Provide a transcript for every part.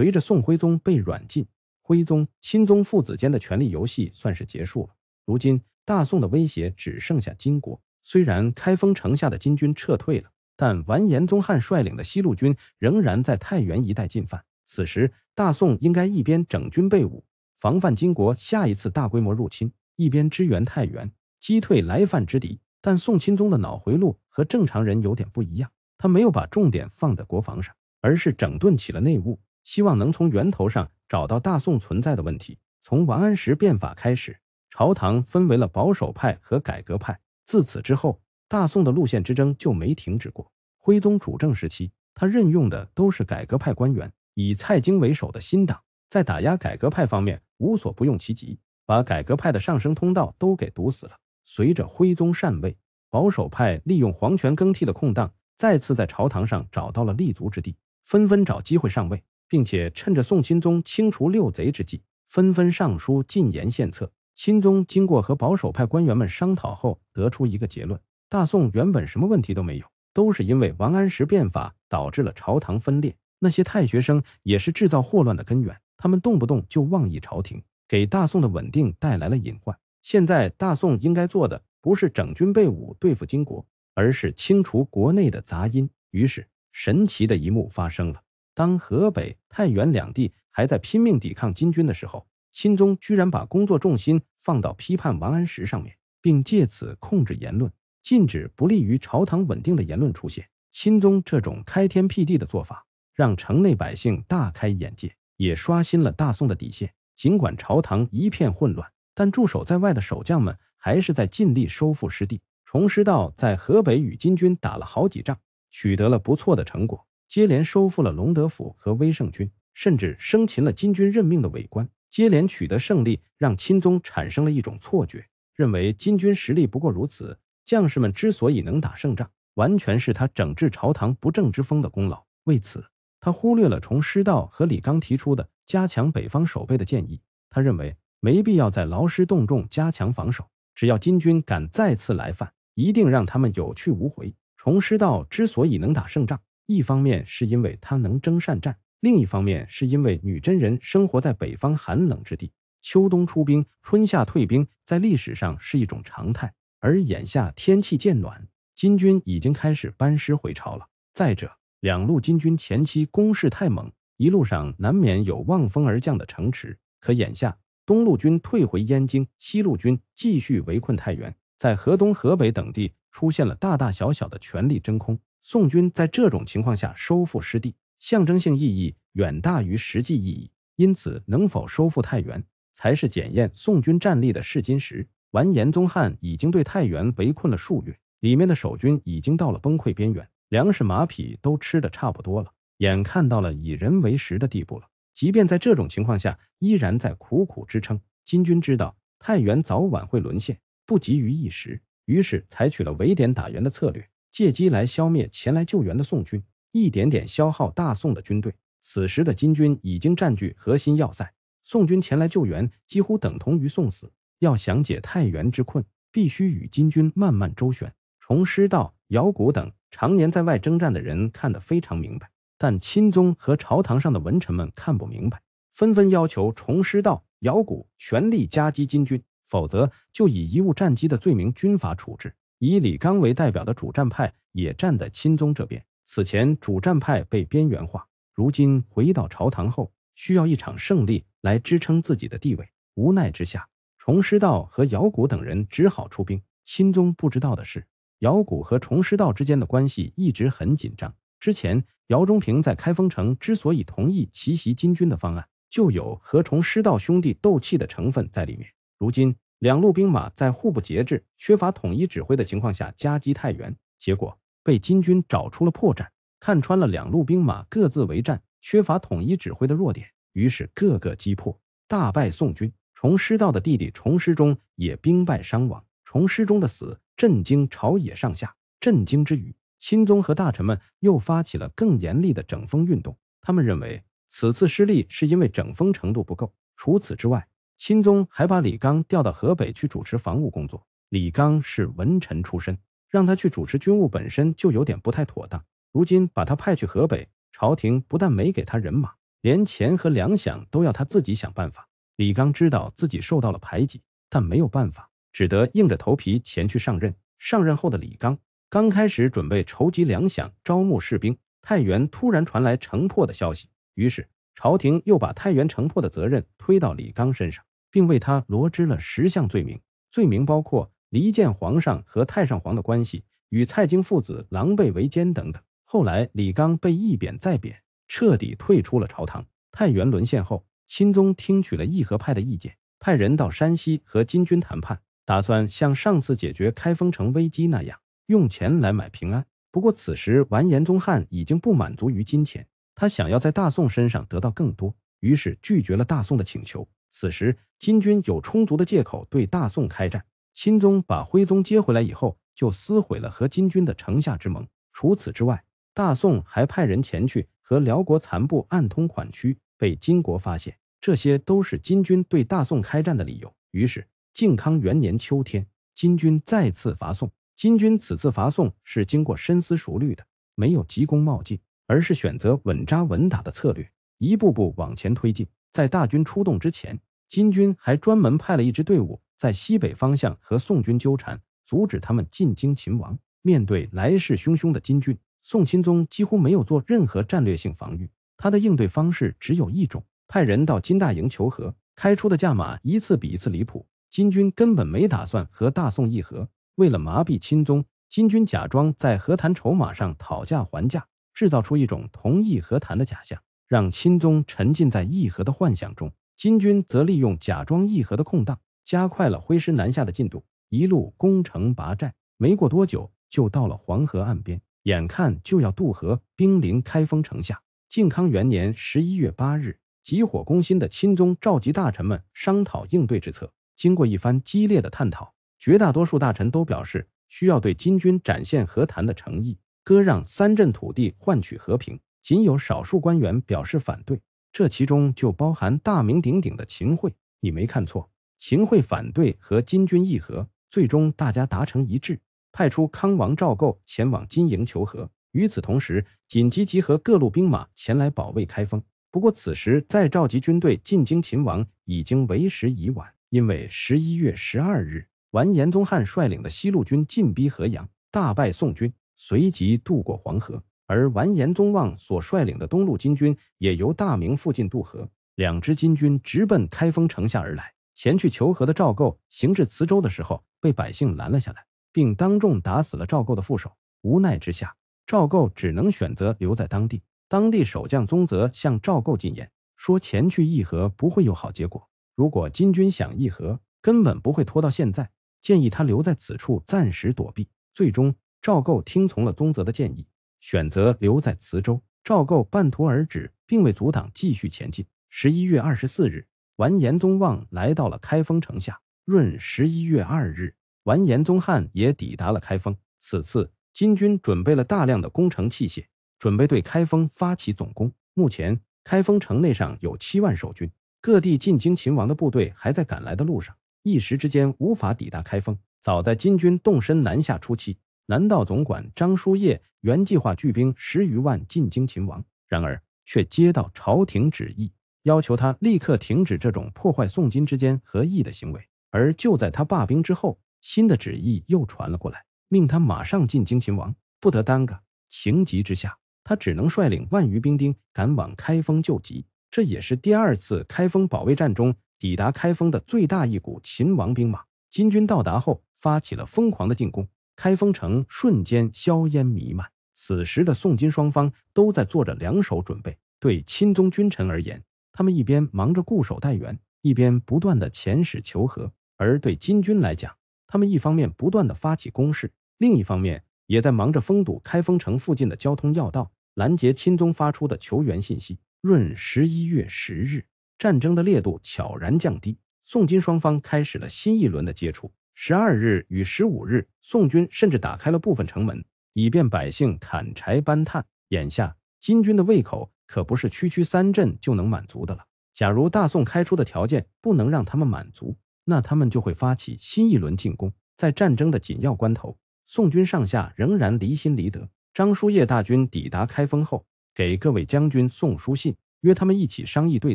随着宋徽宗被软禁，徽宗、钦宗父子间的权力游戏算是结束了。如今大宋的威胁只剩下金国。虽然开封城下的金军撤退了，但完颜宗翰率领的西路军仍然在太原一带进犯。此时大宋应该一边整军备武，防范金国下一次大规模入侵，一边支援太原，击退来犯之敌。但宋钦宗的脑回路和正常人有点不一样，他没有把重点放在国防上，而是整顿起了内务。希望能从源头上找到大宋存在的问题。从王安石变法开始，朝堂分为了保守派和改革派。自此之后，大宋的路线之争就没停止过。徽宗主政时期，他任用的都是改革派官员，以蔡京为首的新党在打压改革派方面无所不用其极，把改革派的上升通道都给堵死了。随着徽宗禅位，保守派利用皇权更替的空档，再次在朝堂上找到了立足之地，纷纷找机会上位。并且趁着宋钦宗清除六贼之际，纷纷上书进言献策。钦宗经过和保守派官员们商讨后，得出一个结论：大宋原本什么问题都没有，都是因为王安石变法导致了朝堂分裂。那些太学生也是制造祸乱的根源，他们动不动就妄议朝廷，给大宋的稳定带来了隐患。现在大宋应该做的不是整军备武对付金国，而是清除国内的杂音。于是，神奇的一幕发生了。当河北太原两地还在拼命抵抗金军的时候，钦宗居然把工作重心放到批判王安石上面，并借此控制言论，禁止不利于朝堂稳定的言论出现。钦宗这种开天辟地的做法，让城内百姓大开眼界，也刷新了大宋的底线。尽管朝堂一片混乱，但驻守在外的守将们还是在尽力收复失地。重师道在河北与金军打了好几仗，取得了不错的成果。接连收复了隆德府和威胜军，甚至生擒了金军任命的伪官，接连取得胜利，让钦宗产生了一种错觉，认为金军实力不过如此。将士们之所以能打胜仗，完全是他整治朝堂不正之风的功劳。为此，他忽略了崇师道和李纲提出的加强北方守备的建议。他认为没必要再劳师动众加强防守，只要金军敢再次来犯，一定让他们有去无回。崇师道之所以能打胜仗，一方面是因为他能征善战，另一方面是因为女真人生活在北方寒冷之地，秋冬出兵，春夏退兵，在历史上是一种常态。而眼下天气渐暖，金军已经开始班师回朝了。再者，两路金军前期攻势太猛，一路上难免有望风而降的城池。可眼下，东路军退回燕京，西路军继续围困太原，在河东、河北等地出现了大大小小的权力真空。宋军在这种情况下收复失地，象征性意义远大于实际意义，因此能否收复太原才是检验宋军战力的试金石。完颜宗翰已经对太原围困了数月，里面的守军已经到了崩溃边缘，粮食马匹都吃得差不多了，眼看到了以人为食的地步了。即便在这种情况下，依然在苦苦支撑。金军知道太原早晚会沦陷，不急于一时，于是采取了围点打援的策略。借机来消灭前来救援的宋军，一点点消耗大宋的军队。此时的金军已经占据核心要塞，宋军前来救援几乎等同于送死。要想解太原之困，必须与金军慢慢周旋。重师道、姚古等常年在外征战的人看得非常明白，但钦宗和朝堂上的文臣们看不明白，纷纷要求重师道、姚古全力夹击金军，否则就以贻误战机的罪名军法处置。以李纲为代表的主战派也站在钦宗这边。此前，主战派被边缘化，如今回到朝堂后，需要一场胜利来支撑自己的地位。无奈之下，重师道和姚古等人只好出兵。钦宗不知道的是，姚古和重师道之间的关系一直很紧张。之前，姚中平在开封城之所以同意奇袭金军的方案，就有和重师道兄弟斗气的成分在里面。如今，两路兵马在互不节制、缺乏统一指挥的情况下夹击太原，结果被金军找出了破绽，看穿了两路兵马各自为战、缺乏统一指挥的弱点，于是各个击破，大败宋军。重师道的弟弟重师忠也兵败伤亡。重师忠的死震惊朝野上下。震惊之余，钦宗和大臣们又发起了更严厉的整风运动。他们认为此次失利是因为整风程度不够。除此之外。钦宗还把李刚调到河北去主持防务工作。李刚是文臣出身，让他去主持军务本身就有点不太妥当。如今把他派去河北，朝廷不但没给他人马，连钱和粮饷都要他自己想办法。李刚知道自己受到了排挤，但没有办法，只得硬着头皮前去上任。上任后的李刚刚开始准备筹集粮饷、招募士兵，太原突然传来城破的消息，于是朝廷又把太原城破的责任推到李刚身上。并为他罗织了十项罪名，罪名包括离间皇上和太上皇的关系，与蔡京父子狼狈为奸等等。后来，李纲被一贬再贬，彻底退出了朝堂。太原沦陷后，钦宗听取了议和派的意见，派人到山西和金军谈判，打算像上次解决开封城危机那样，用钱来买平安。不过，此时完颜宗翰已经不满足于金钱，他想要在大宋身上得到更多，于是拒绝了大宋的请求。此时，金军有充足的借口对大宋开战。钦宗把徽宗接回来以后，就撕毁了和金军的城下之盟。除此之外，大宋还派人前去和辽国残部暗通款曲，被金国发现。这些都是金军对大宋开战的理由。于是，靖康元年秋天，金军再次伐宋。金军此次伐宋是经过深思熟虑的，没有急功冒进，而是选择稳扎稳打的策略，一步步往前推进。在大军出动之前，金军还专门派了一支队伍在西北方向和宋军纠缠，阻止他们进京擒王。面对来势汹汹的金军，宋钦宗几乎没有做任何战略性防御，他的应对方式只有一种：派人到金大营求和，开出的价码一次比一次离谱。金军根本没打算和大宋议和，为了麻痹钦宗，金军假装在和谈筹码上讨价还价，制造出一种同意和谈的假象。让钦宗沉浸在议和的幻想中，金军则利用假装议和的空档，加快了挥师南下的进度，一路攻城拔寨，没过多久就到了黄河岸边，眼看就要渡河，兵临开封城下。靖康元年十一月八日，急火攻心的钦宗召集大臣们商讨应对之策。经过一番激烈的探讨，绝大多数大臣都表示需要对金军展现和谈的诚意，割让三镇土地换取和平。仅有少数官员表示反对，这其中就包含大名鼎鼎的秦桧。你没看错，秦桧反对和金军议和，最终大家达成一致，派出康王赵构前往金营求和。与此同时，紧急集合各路兵马前来保卫开封。不过，此时再召集军队进京，秦王已经为时已晚。因为十一月十二日，完颜宗翰率领的西路军进逼河阳，大败宋军，随即渡过黄河。而完颜宗望所率领的东路金军也由大明附近渡河，两支金军直奔开封城下而来。前去求和的赵构行至磁州的时候，被百姓拦了下来，并当众打死了赵构的副手。无奈之下，赵构只能选择留在当地。当地守将宗泽向赵构进言，说前去议和不会有好结果。如果金军想议和，根本不会拖到现在，建议他留在此处暂时躲避。最终，赵构听从了宗泽的建议。选择留在磁州，赵构半途而止，并未阻挡继续前进。十一月二十四日，完颜宗望来到了开封城下。闰十一月二日，完颜宗翰也抵达了开封。此次金军准备了大量的攻城器械，准备对开封发起总攻。目前，开封城内上有七万守军，各地进京勤王的部队还在赶来的路上，一时之间无法抵达开封。早在金军动身南下初期。南道总管张叔夜原计划聚兵十余万进京擒王，然而却接到朝廷旨意，要求他立刻停止这种破坏宋金之间和议的行为。而就在他罢兵之后，新的旨意又传了过来，命他马上进京擒王，不得耽搁。情急之下，他只能率领万余兵丁赶往开封救急。这也是第二次开封保卫战中抵达开封的最大一股秦王兵马。金军到达后，发起了疯狂的进攻。开封城瞬间硝烟弥漫。此时的宋金双方都在做着两手准备。对钦宗君臣而言，他们一边忙着固守待援，一边不断的遣使求和；而对金军来讲，他们一方面不断的发起攻势，另一方面也在忙着封堵开封城附近的交通要道，拦截钦宗发出的求援信息。闰十一月十日，战争的烈度悄然降低，宋金双方开始了新一轮的接触。十二日与十五日，宋军甚至打开了部分城门，以便百姓砍柴搬炭。眼下金军的胃口可不是区区三镇就能满足的了。假如大宋开出的条件不能让他们满足，那他们就会发起新一轮进攻。在战争的紧要关头，宋军上下仍然离心离德。张叔夜大军抵达开封后，给各位将军送书信，约他们一起商议对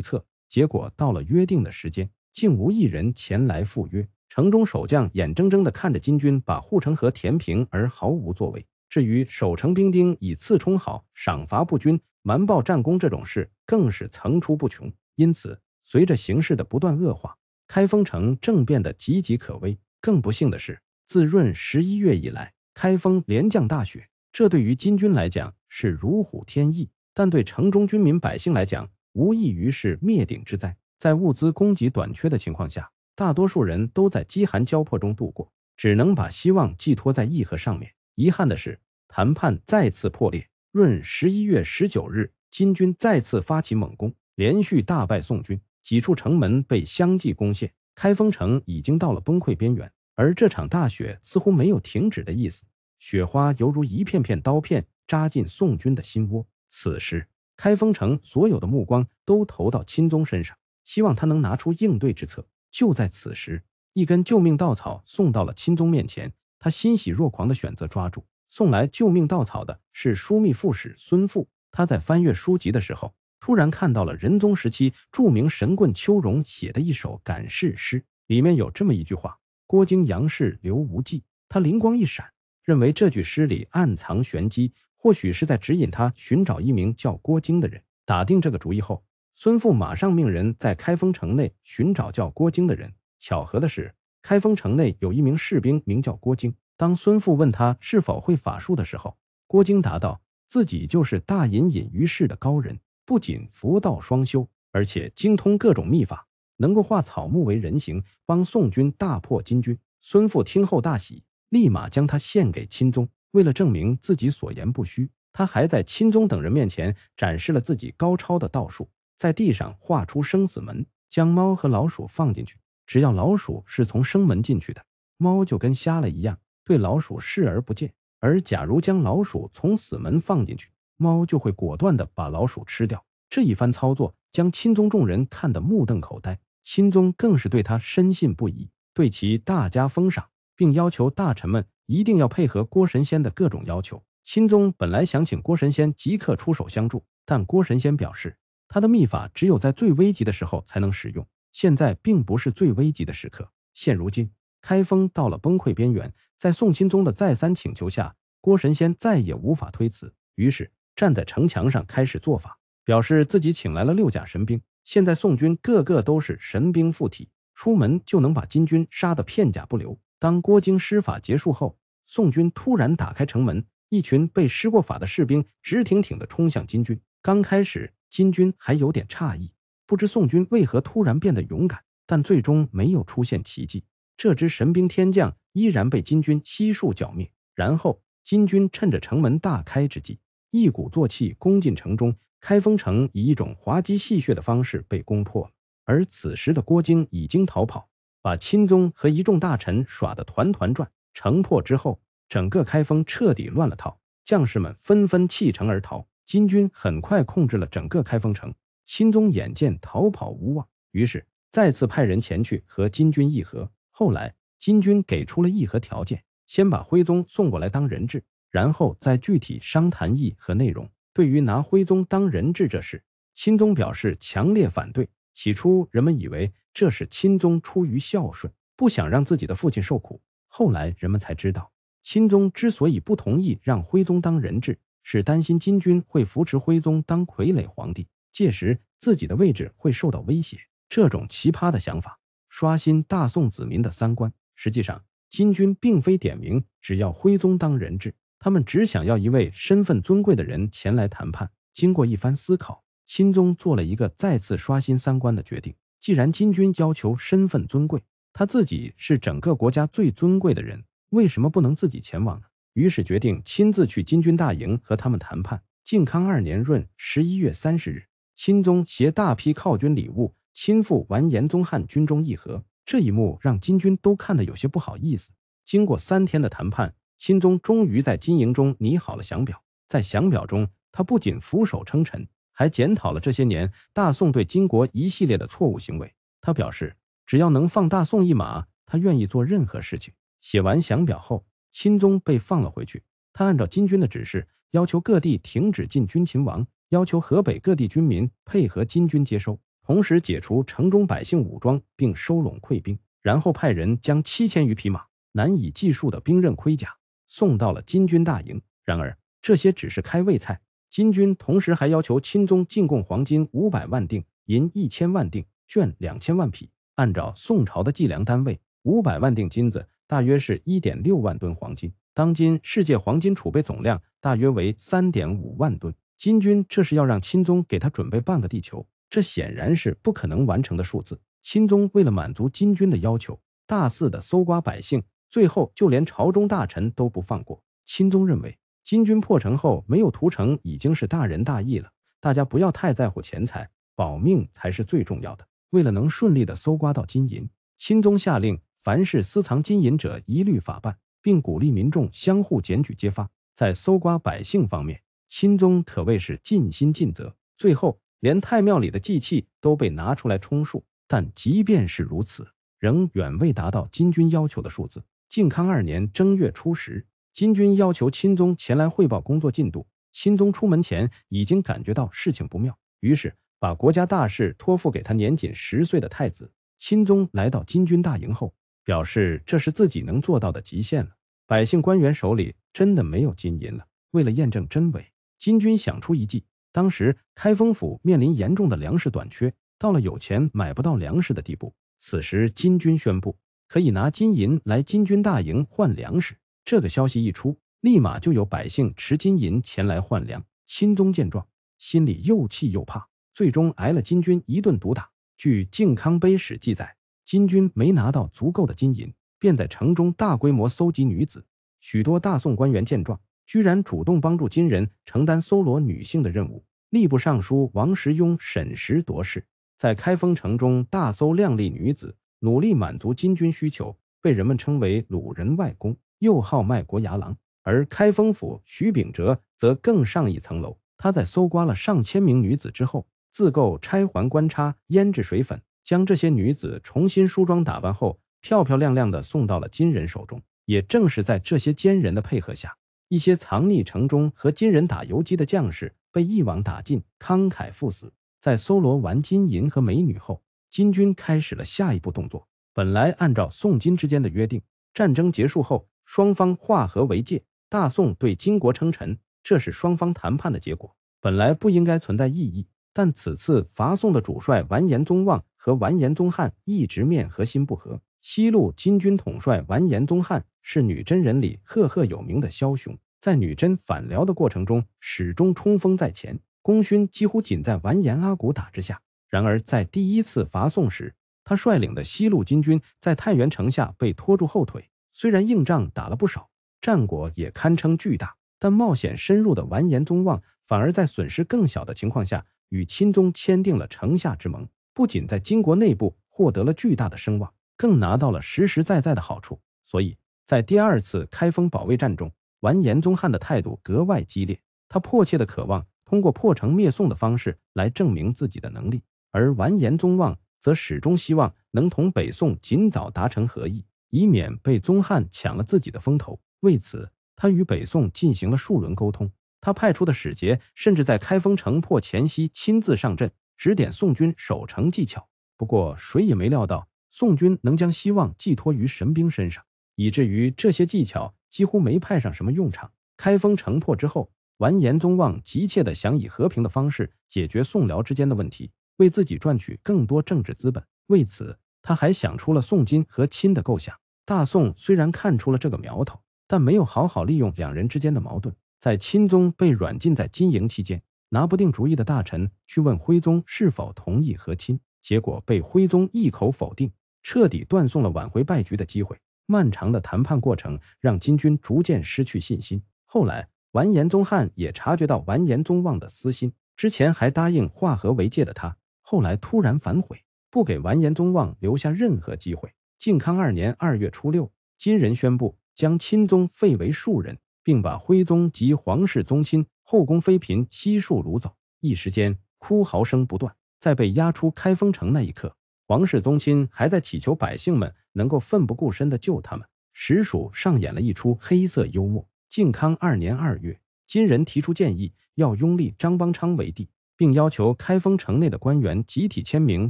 策。结果到了约定的时间，竟无一人前来赴约。城中守将眼睁睁地看着金军把护城河填平，而毫无作为。至于守城兵丁以次充好、赏罚不均、瞒报战功这种事，更是层出不穷。因此，随着形势的不断恶化，开封城正变得岌岌可危。更不幸的是，自闰十一月以来，开封连降大雪，这对于金军来讲是如虎添翼，但对城中军民百姓来讲，无异于是灭顶之灾。在物资供给短缺的情况下，大多数人都在饥寒交迫中度过，只能把希望寄托在议和上面。遗憾的是，谈判再次破裂。闰十一月十九日，金军再次发起猛攻，连续大败宋军，几处城门被相继攻陷，开封城已经到了崩溃边缘。而这场大雪似乎没有停止的意思，雪花犹如一片片刀片，扎进宋军的心窝。此时，开封城所有的目光都投到钦宗身上，希望他能拿出应对之策。就在此时，一根救命稻草送到了钦宗面前，他欣喜若狂地选择抓住。送来救命稻草的是枢密副使孙富，他在翻阅书籍的时候，突然看到了仁宗时期著名神棍丘荣写的一首感世诗，里面有这么一句话：“郭京杨氏刘无忌。”他灵光一闪，认为这句诗里暗藏玄机，或许是在指引他寻找一名叫郭京的人。打定这个主意后。孙富马上命人在开封城内寻找叫郭京的人。巧合的是，开封城内有一名士兵名叫郭京。当孙富问他是否会法术的时候，郭京答道：“自己就是大隐隐于市的高人，不仅佛道双修，而且精通各种秘法，能够化草木为人形，帮宋军大破金军。”孙富听后大喜，立马将他献给钦宗。为了证明自己所言不虚，他还在钦宗等人面前展示了自己高超的道术。在地上画出生死门，将猫和老鼠放进去。只要老鼠是从生门进去的，猫就跟瞎了一样，对老鼠视而不见；而假如将老鼠从死门放进去，猫就会果断的把老鼠吃掉。这一番操作将钦宗众人看得目瞪口呆，钦宗更是对他深信不疑，对其大加封赏，并要求大臣们一定要配合郭神仙的各种要求。钦宗本来想请郭神仙即刻出手相助，但郭神仙表示。他的秘法只有在最危急的时候才能使用，现在并不是最危急的时刻。现如今开封到了崩溃边缘，在宋钦宗的再三请求下，郭神仙再也无法推辞，于是站在城墙上开始做法，表示自己请来了六甲神兵，现在宋军个个都是神兵附体，出门就能把金军杀得片甲不留。当郭京施法结束后，宋军突然打开城门，一群被施过法的士兵直挺挺地冲向金军。刚开始。金军还有点诧异，不知宋军为何突然变得勇敢，但最终没有出现奇迹。这支神兵天将依然被金军悉数剿灭。然后，金军趁着城门大开之际，一鼓作气攻进城中。开封城以一种滑稽戏谑的方式被攻破了。而此时的郭京已经逃跑，把钦宗和一众大臣耍得团团转。城破之后，整个开封彻底乱了套，将士们纷纷弃城而逃。金军很快控制了整个开封城，钦宗眼见逃跑无望，于是再次派人前去和金军议和。后来，金军给出了议和条件：先把徽宗送过来当人质，然后再具体商谈议和内容。对于拿徽宗当人质这事，钦宗表示强烈反对。起初，人们以为这是钦宗出于孝顺，不想让自己的父亲受苦。后来，人们才知道，钦宗之所以不同意让徽宗当人质。是担心金军会扶持徽宗当傀儡皇帝，届时自己的位置会受到威胁。这种奇葩的想法刷新大宋子民的三观。实际上，金军并非点名，只要徽宗当人质，他们只想要一位身份尊贵的人前来谈判。经过一番思考，钦宗做了一个再次刷新三观的决定：既然金军要求身份尊贵，他自己是整个国家最尊贵的人，为什么不能自己前往呢？于是决定亲自去金军大营和他们谈判。靖康二年闰十一月三十日，钦宗携大批犒军礼物，亲赴完颜宗翰军中议和。这一幕让金军都看得有些不好意思。经过三天的谈判，钦宗终于在金营中拟好了降表。在降表中，他不仅俯首称臣，还检讨了这些年大宋对金国一系列的错误行为。他表示，只要能放大宋一马，他愿意做任何事情。写完降表后。钦宗被放了回去，他按照金军的指示，要求各地停止进军秦王，要求河北各地军民配合金军接收，同时解除城中百姓武装，并收拢溃兵，然后派人将七千余匹马、难以计数的兵刃盔甲送到了金军大营。然而，这些只是开胃菜，金军同时还要求钦宗进贡黄金五百万锭、银一千万锭、绢两千万匹。按照宋朝的计量单位，五百万锭金子。大约是一点六万吨黄金，当今世界黄金储备总量大约为三点五万吨。金军这是要让钦宗给他准备半个地球，这显然是不可能完成的数字。钦宗为了满足金军的要求，大肆的搜刮百姓，最后就连朝中大臣都不放过。钦宗认为，金军破城后没有屠城已经是大仁大义了，大家不要太在乎钱财，保命才是最重要的。为了能顺利的搜刮到金银，钦宗下令。凡是私藏金银者，一律法办，并鼓励民众相互检举揭发。在搜刮百姓方面，钦宗可谓是尽心尽责。最后，连太庙里的祭器都被拿出来充数。但即便是如此，仍远未达到金军要求的数字。靖康二年正月初十，金军要求钦宗前来汇报工作进度。钦宗出门前已经感觉到事情不妙，于是把国家大事托付给他年仅十岁的太子。钦宗来到金军大营后。表示这是自己能做到的极限了。百姓官员手里真的没有金银了。为了验证真伪，金军想出一计。当时开封府面临严重的粮食短缺，到了有钱买不到粮食的地步。此时，金军宣布可以拿金银来金军大营换粮食。这个消息一出，立马就有百姓持金银前来换粮。钦宗见状，心里又气又怕，最终挨了金军一顿毒打。据《靖康碑》史》记载。金军没拿到足够的金银，便在城中大规模搜集女子。许多大宋官员见状，居然主动帮助金人承担搜罗女性的任务。吏部尚书王时雍审时度势，在开封城中大搜靓丽女子，努力满足金军需求，被人们称为“鲁人外公”，又号“卖国牙郎”。而开封府徐秉哲则更上一层楼，他在搜刮了上千名女子之后，自购钗环、官差、胭脂、水粉。将这些女子重新梳妆打扮后，漂漂亮亮的送到了金人手中。也正是在这些奸人的配合下，一些藏匿城中和金人打游击的将士被一网打尽，慷慨赴死。在搜罗完金银和美女后，金军开始了下一步动作。本来按照宋金之间的约定，战争结束后双方化和为界，大宋对金国称臣，这是双方谈判的结果，本来不应该存在异议。但此次伐宋的主帅完颜宗望。和完颜宗翰一直面和心不和。西路金军统帅完颜宗翰是女真人里赫赫有名的枭雄，在女真反辽的过程中始终冲锋在前，功勋几乎仅在完颜阿骨打之下。然而，在第一次伐宋时，他率领的西路金军在太原城下被拖住后腿。虽然硬仗打了不少，战果也堪称巨大，但冒险深入的完颜宗望反而在损失更小的情况下，与钦宗签订了城下之盟。不仅在金国内部获得了巨大的声望，更拿到了实实在在的好处。所以在第二次开封保卫战中，完颜宗翰的态度格外激烈，他迫切的渴望通过破城灭宋的方式来证明自己的能力。而完颜宗望则始终希望能同北宋尽早达成和议，以免被宗翰抢了自己的风头。为此，他与北宋进行了数轮沟通，他派出的使节甚至在开封城破前夕亲自上阵。指点宋军守城技巧，不过谁也没料到宋军能将希望寄托于神兵身上，以至于这些技巧几乎没派上什么用场。开封城破之后，完颜宗望急切地想以和平的方式解决宋辽之间的问题，为自己赚取更多政治资本。为此，他还想出了宋金和亲的构想。大宋虽然看出了这个苗头，但没有好好利用两人之间的矛盾。在钦宗被软禁在金营期间。拿不定主意的大臣去问徽宗是否同意和亲，结果被徽宗一口否定，彻底断送了挽回败局的机会。漫长的谈判过程让金军逐渐失去信心。后来，完颜宗翰也察觉到完颜宗望的私心，之前还答应化和为界的他，后来突然反悔，不给完颜宗望留下任何机会。靖康二年二月初六，金人宣布将钦宗废为庶人，并把徽宗及皇室宗亲。后宫妃嫔悉数掳走，一时间哭嚎声不断。在被押出开封城那一刻，皇室宗亲还在祈求百姓们能够奋不顾身地救他们，实属上演了一出黑色幽默。靖康二年二月，金人提出建议，要拥立张邦昌为帝，并要求开封城内的官员集体签名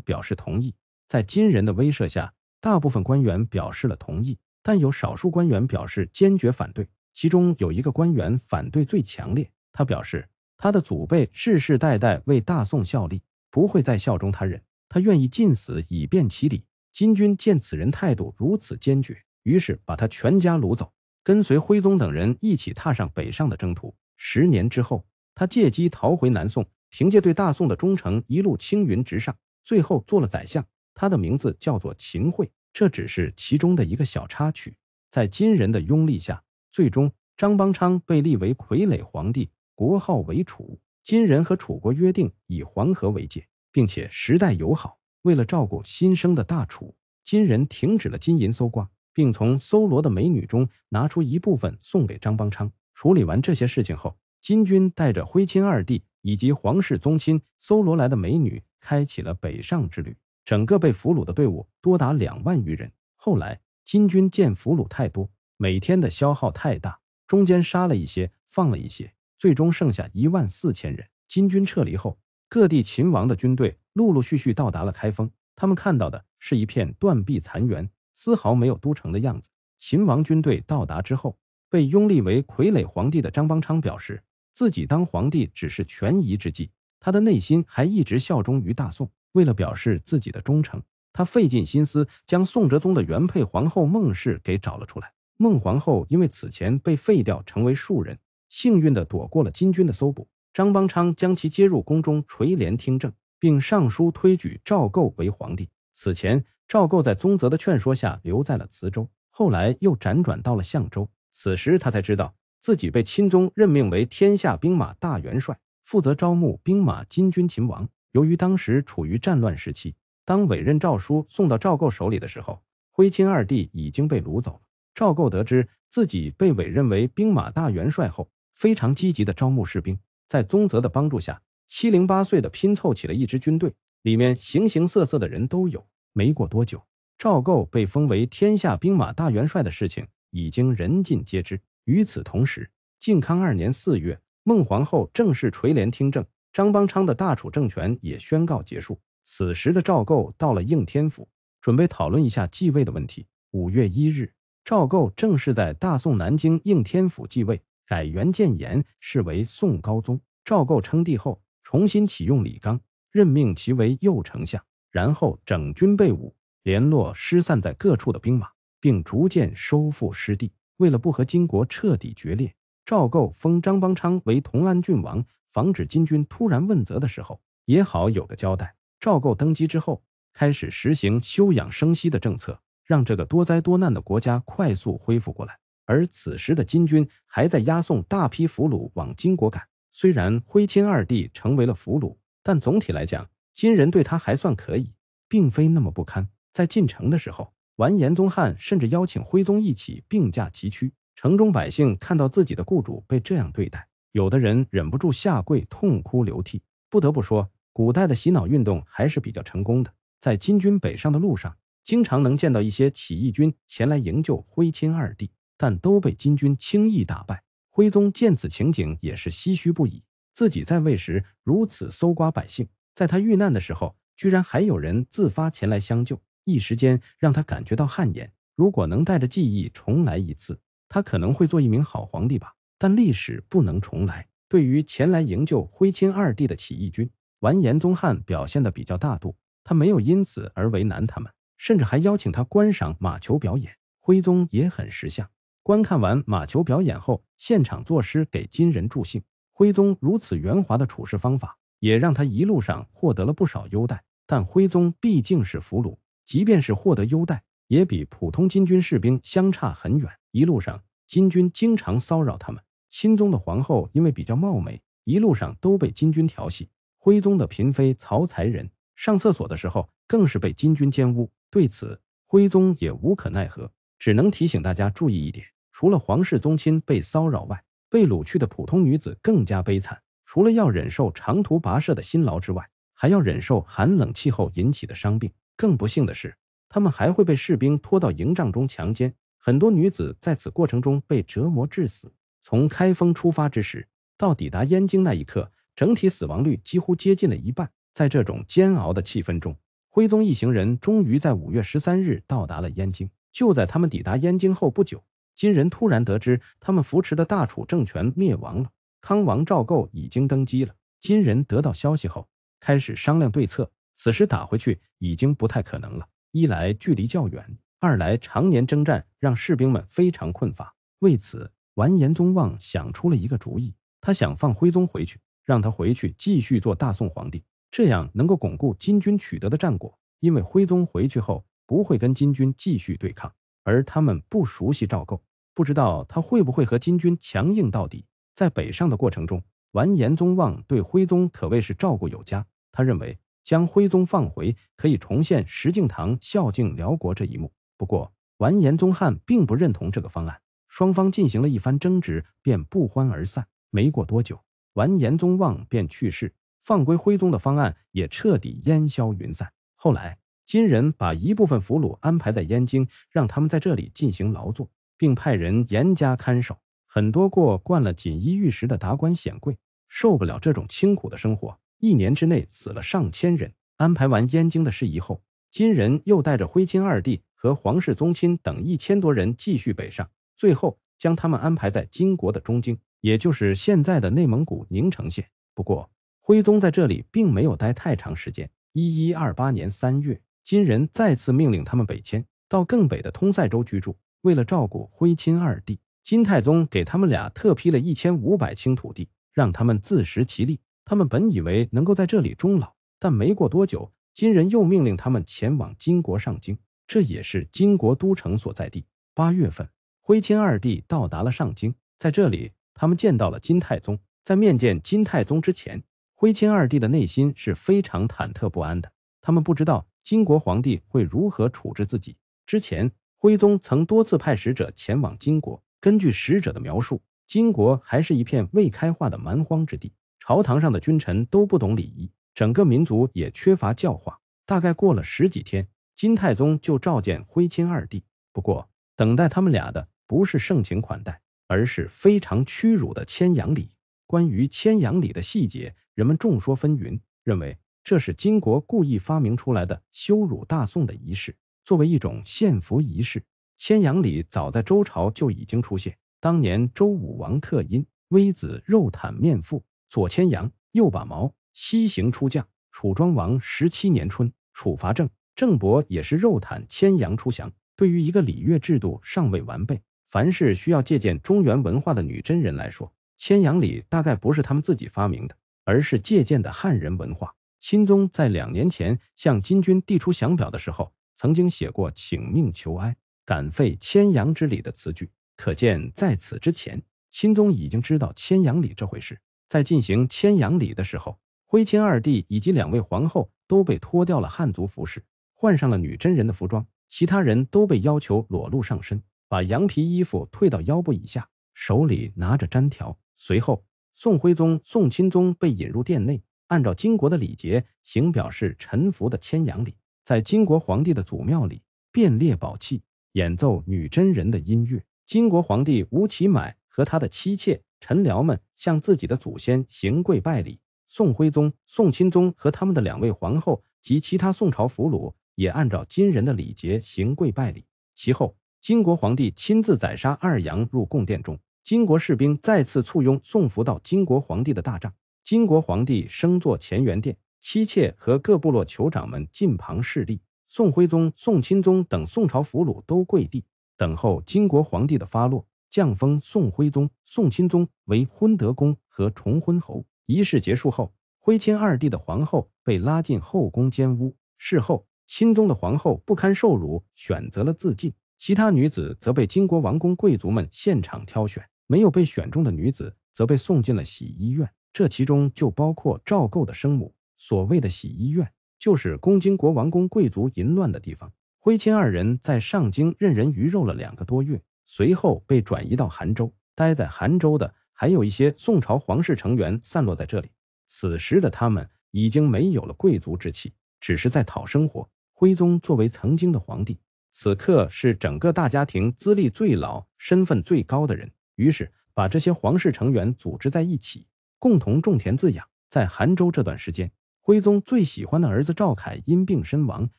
表示同意。在金人的威慑下，大部分官员表示了同意，但有少数官员表示坚决反对。其中有一个官员反对最强烈。他表示，他的祖辈世世代代为大宋效力，不会再效忠他人。他愿意尽死以便其理。金军见此人态度如此坚决，于是把他全家掳走，跟随徽宗等人一起踏上北上的征途。十年之后，他借机逃回南宋，凭借对大宋的忠诚，一路青云直上，最后做了宰相。他的名字叫做秦桧。这只是其中的一个小插曲。在金人的拥立下，最终张邦昌被立为傀儡皇帝。国号为楚，金人和楚国约定以黄河为界，并且时代友好。为了照顾新生的大楚，金人停止了金银搜刮，并从搜罗的美女中拿出一部分送给张邦昌。处理完这些事情后，金军带着徽钦二帝以及皇室宗亲搜罗来的美女，开启了北上之旅。整个被俘虏的队伍多达两万余人。后来，金军见俘虏太多，每天的消耗太大，中间杀了一些，放了一些。最终剩下一万四千人。金军撤离后，各地秦王的军队陆陆续续到达了开封。他们看到的是一片断壁残垣，丝毫没有都城的样子。秦王军队到达之后，被拥立为傀儡皇帝的张邦昌表示，自己当皇帝只是权宜之计，他的内心还一直效忠于大宋。为了表示自己的忠诚，他费尽心思将宋哲宗的原配皇后孟氏给找了出来。孟皇后因为此前被废掉，成为庶人。幸运地躲过了金军的搜捕，张邦昌将其接入宫中垂帘听政，并上书推举赵构为皇帝。此前，赵构在宗泽的劝说下留在了磁州，后来又辗转到了象州。此时，他才知道自己被钦宗任命为天下兵马大元帅，负责招募兵马。金军勤王。由于当时处于战乱时期，当委任诏书送到赵构手里的时候，徽钦二帝已经被掳走。赵构得知自己被委任为兵马大元帅后，非常积极的招募士兵，在宗泽的帮助下，七零八碎的拼凑起了一支军队，里面形形色色的人都有。没过多久，赵构被封为天下兵马大元帅的事情已经人尽皆知。与此同时，靖康二年四月，孟皇后正式垂帘听政，张邦昌的大楚政权也宣告结束。此时的赵构到了应天府，准备讨论一下继位的问题。五月一日，赵构正式在大宋南京应天府继位。改元建炎，是为宋高宗。赵构称帝后，重新启用李纲，任命其为右丞相，然后整军备武，联络失散在各处的兵马，并逐渐收复失地。为了不和金国彻底决裂，赵构封张邦昌为同安郡王，防止金军突然问责的时候也好有个交代。赵构登基之后，开始实行休养生息的政策，让这个多灾多难的国家快速恢复过来。而此时的金军还在押送大批俘虏往金国赶。虽然徽钦二帝成为了俘虏，但总体来讲，金人对他还算可以，并非那么不堪。在进城的时候，完颜宗翰甚至邀请徽宗一起并驾齐驱。城中百姓看到自己的雇主被这样对待，有的人忍不住下跪痛哭流涕。不得不说，古代的洗脑运动还是比较成功的。在金军北上的路上，经常能见到一些起义军前来营救徽钦二帝。但都被金军轻易打败。徽宗见此情景，也是唏嘘不已。自己在位时如此搜刮百姓，在他遇难的时候，居然还有人自发前来相救，一时间让他感觉到汗颜。如果能带着记忆重来一次，他可能会做一名好皇帝吧。但历史不能重来。对于前来营救徽钦二帝的起义军，完颜宗翰表现的比较大度，他没有因此而为难他们，甚至还邀请他观赏马球表演。徽宗也很识相。观看完马球表演后，现场作诗给金人助兴。徽宗如此圆滑的处事方法，也让他一路上获得了不少优待。但徽宗毕竟是俘虏，即便是获得优待，也比普通金军士兵相差很远。一路上，金军经常骚扰他们。钦宗的皇后因为比较貌美，一路上都被金军调戏。徽宗的嫔妃曹才人上厕所的时候，更是被金军奸污。对此，徽宗也无可奈何，只能提醒大家注意一点。除了皇室宗亲被骚扰外，被掳去的普通女子更加悲惨。除了要忍受长途跋涉的辛劳之外，还要忍受寒冷气候引起的伤病。更不幸的是，他们还会被士兵拖到营帐中强奸。很多女子在此过程中被折磨致死。从开封出发之时到抵达燕京那一刻，整体死亡率几乎接近了一半。在这种煎熬的气氛中，徽宗一行人终于在五月十三日到达了燕京。就在他们抵达燕京后不久。金人突然得知，他们扶持的大楚政权灭亡了，康王赵构已经登基了。金人得到消息后，开始商量对策。此时打回去已经不太可能了，一来距离较远，二来常年征战让士兵们非常困乏。为此，完颜宗望想出了一个主意，他想放徽宗回去，让他回去继续做大宋皇帝，这样能够巩固金军取得的战果。因为徽宗回去后，不会跟金军继续对抗。而他们不熟悉赵构，不知道他会不会和金军强硬到底。在北上的过程中，完颜宗望对徽宗可谓是照顾有加。他认为将徽宗放回，可以重现石敬瑭孝敬辽国这一幕。不过，完颜宗翰并不认同这个方案，双方进行了一番争执，便不欢而散。没过多久，完颜宗望便去世，放归徽宗的方案也彻底烟消云散。后来，金人把一部分俘虏安排在燕京，让他们在这里进行劳作，并派人严加看守。很多过惯了锦衣玉食的达官显贵受不了这种清苦的生活，一年之内死了上千人。安排完燕京的事宜后，金人又带着徽钦二帝和皇室宗亲等一千多人继续北上，最后将他们安排在金国的中京，也就是现在的内蒙古宁城县。不过，徽宗在这里并没有待太长时间。一一二八年三月。金人再次命令他们北迁到更北的通塞州居住。为了照顾徽钦二弟，金太宗给他们俩特批了一千五百顷土地，让他们自食其力。他们本以为能够在这里终老，但没过多久，金人又命令他们前往金国上京，这也是金国都城所在地。八月份，徽钦二弟到达了上京，在这里，他们见到了金太宗。在面见金太宗之前，徽钦二弟的内心是非常忐忑不安的，他们不知道。金国皇帝会如何处置自己？之前，徽宗曾多次派使者前往金国。根据使者的描述，金国还是一片未开化的蛮荒之地，朝堂上的君臣都不懂礼仪，整个民族也缺乏教化。大概过了十几天，金太宗就召见徽钦二帝。不过，等待他们俩的不是盛情款待，而是非常屈辱的牵羊礼。关于牵羊礼的细节，人们众说纷纭，认为。这是金国故意发明出来的羞辱大宋的仪式，作为一种献俘仪式，牵羊礼早在周朝就已经出现。当年周武王克殷，微子肉袒面腹，左牵羊，右把矛，西行出将。楚庄王十七年春，楚伐郑，郑伯也是肉袒牵羊出降。对于一个礼乐制度尚未完备、凡事需要借鉴中原文化的女真人来说，牵羊礼大概不是他们自己发明的，而是借鉴的汉人文化。钦宗在两年前向金军递出降表的时候，曾经写过“请命求哀，敢废千羊之礼”的词句，可见在此之前，钦宗已经知道千羊礼这回事。在进行千羊礼的时候，徽钦二帝以及两位皇后都被脱掉了汉族服饰，换上了女真人的服装，其他人都被要求裸露上身，把羊皮衣服退到腰部以下，手里拿着毡条。随后，宋徽宗、宋钦宗被引入殿内。按照金国的礼节，行表示臣服的千羊礼，在金国皇帝的祖庙里遍列宝器，演奏女真人的音乐。金国皇帝吴乞买和他的妻妾、臣僚们向自己的祖先行跪拜礼。宋徽宗、宋钦宗和他们的两位皇后及其他宋朝俘虏也按照金人的礼节行跪拜礼。其后，金国皇帝亲自宰杀二羊入宫殿中，金国士兵再次簇拥宋福到金国皇帝的大帐。金国皇帝升座乾元殿，妻妾和各部落酋长们近旁侍立，宋徽宗、宋钦宗等宋朝俘虏都跪地等候金国皇帝的发落。降封宋徽宗、宋钦宗为昏德公和崇昏侯。仪式结束后，徽钦二帝的皇后被拉进后宫监屋。事后，钦宗的皇后不堪受辱，选择了自尽。其他女子则被金国王公贵族们现场挑选，没有被选中的女子则被送进了洗衣院。这其中就包括赵构的生母。所谓的洗衣院，就是公禁国王宫贵族淫乱的地方。徽钦二人在上京任人鱼肉了两个多月，随后被转移到杭州。待在杭州的还有一些宋朝皇室成员散落在这里。此时的他们已经没有了贵族之气，只是在讨生活。徽宗作为曾经的皇帝，此刻是整个大家庭资历最老、身份最高的人，于是把这些皇室成员组织在一起。共同种田自养。在杭州这段时间，徽宗最喜欢的儿子赵凯因病身亡，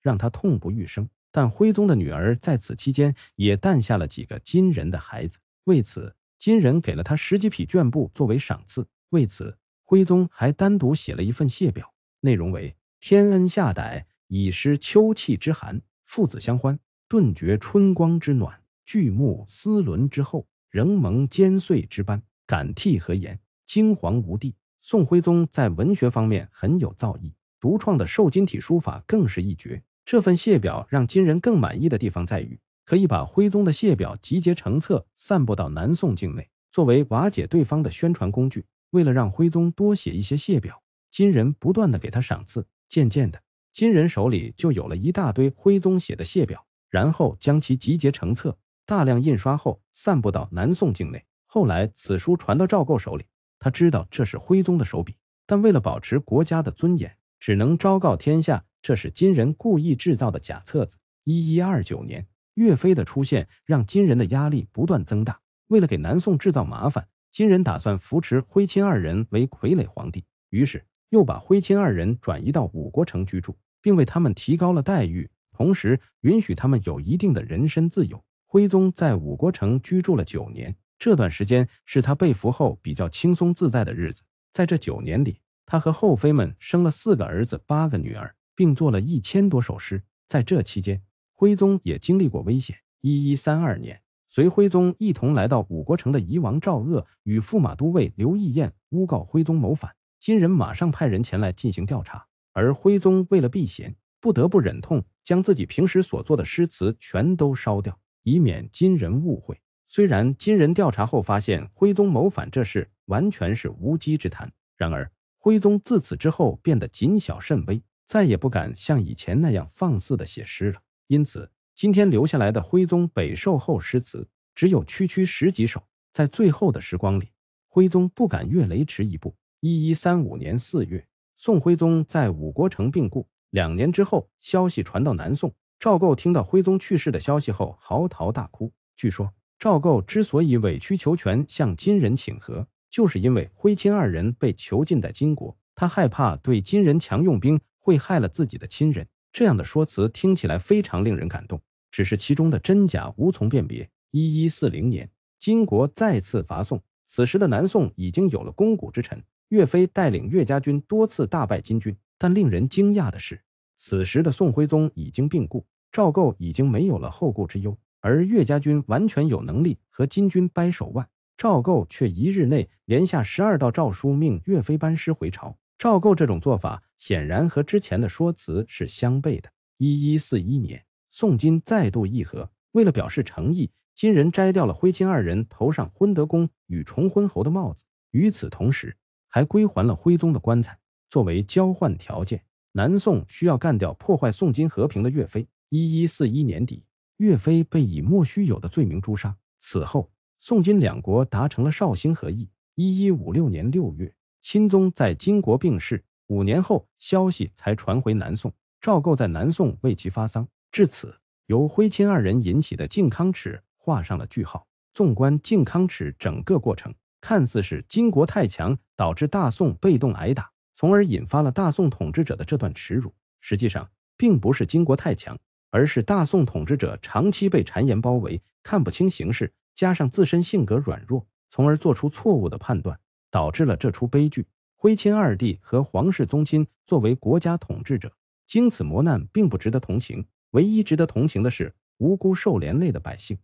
让他痛不欲生。但徽宗的女儿在此期间也诞下了几个金人的孩子，为此金人给了他十几匹绢布作为赏赐。为此，徽宗还单独写了一份谢表，内容为：“天恩下达，以失秋气之寒，父子相欢，顿觉春光之暖。巨木思纶之后，仍蒙坚岁之斑，敢涕何言？”金黄无地，宋徽宗在文学方面很有造诣，独创的瘦金体书法更是一绝。这份谢表让金人更满意的地方在于，可以把徽宗的谢表集结成册，散布到南宋境内，作为瓦解对方的宣传工具。为了让徽宗多写一些谢表，金人不断的给他赏赐，渐渐的，金人手里就有了一大堆徽宗写的谢表，然后将其集结成册，大量印刷后散布到南宋境内。后来，此书传到赵构手里。他知道这是徽宗的手笔，但为了保持国家的尊严，只能昭告天下，这是金人故意制造的假册子。一一二九年，岳飞的出现让金人的压力不断增大。为了给南宋制造麻烦，金人打算扶持徽钦二人为傀儡皇帝，于是又把徽钦二人转移到五国城居住，并为他们提高了待遇，同时允许他们有一定的人身自由。徽宗在五国城居住了九年。这段时间是他被俘后比较轻松自在的日子。在这九年里，他和后妃们生了四个儿子、八个女儿，并做了一千多首诗。在这期间，徽宗也经历过危险。一一三二年，随徽宗一同来到五国城的遗王赵鄂与驸马都尉刘义彦诬告徽宗谋反，金人马上派人前来进行调查。而徽宗为了避嫌，不得不忍痛将自己平时所做的诗词全都烧掉，以免金人误会。虽然金人调查后发现徽宗谋反这事完全是无稽之谈，然而徽宗自此之后变得谨小慎微，再也不敢像以前那样放肆的写诗了。因此，今天留下来的徽宗北狩后诗词只有区区十几首。在最后的时光里，徽宗不敢越雷池一步。一一三五年四月，宋徽宗在五国城病故。两年之后，消息传到南宋，赵构听到徽宗去世的消息后，嚎啕大哭。据说。赵构之所以委曲求全向金人请和，就是因为徽钦二人被囚禁在金国，他害怕对金人强用兵会害了自己的亲人。这样的说辞听起来非常令人感动，只是其中的真假无从辨别。一一四零年，金国再次伐宋，此时的南宋已经有了肱骨之臣，岳飞带领岳家军多次大败金军。但令人惊讶的是，此时的宋徽宗已经病故，赵构已经没有了后顾之忧。而岳家军完全有能力和金军掰手腕，赵构却一日内连下十二道诏书，命岳飞班师回朝。赵构这种做法显然和之前的说辞是相悖的。一一四一年，宋金再度议和，为了表示诚意，金人摘掉了徽钦二人头上昏德公与重昏侯的帽子，与此同时还归还了徽宗的棺材。作为交换条件，南宋需要干掉破坏宋金和平的岳飞。一一四一年底。岳飞被以莫须有的罪名诛杀。此后，宋金两国达成了绍兴和议。一一五六年六月，钦宗在金国病逝。五年后，消息才传回南宋。赵构在南宋为其发丧。至此，由徽钦二人引起的靖康耻画上了句号。纵观靖康耻整个过程，看似是金国太强，导致大宋被动挨打，从而引发了大宋统治者的这段耻辱。实际上，并不是金国太强。而是大宋统治者长期被谗言包围，看不清形势，加上自身性格软弱，从而做出错误的判断，导致了这出悲剧。徽钦二帝和皇室宗亲作为国家统治者，经此磨难并不值得同情。唯一值得同情的是无辜受连累的百姓。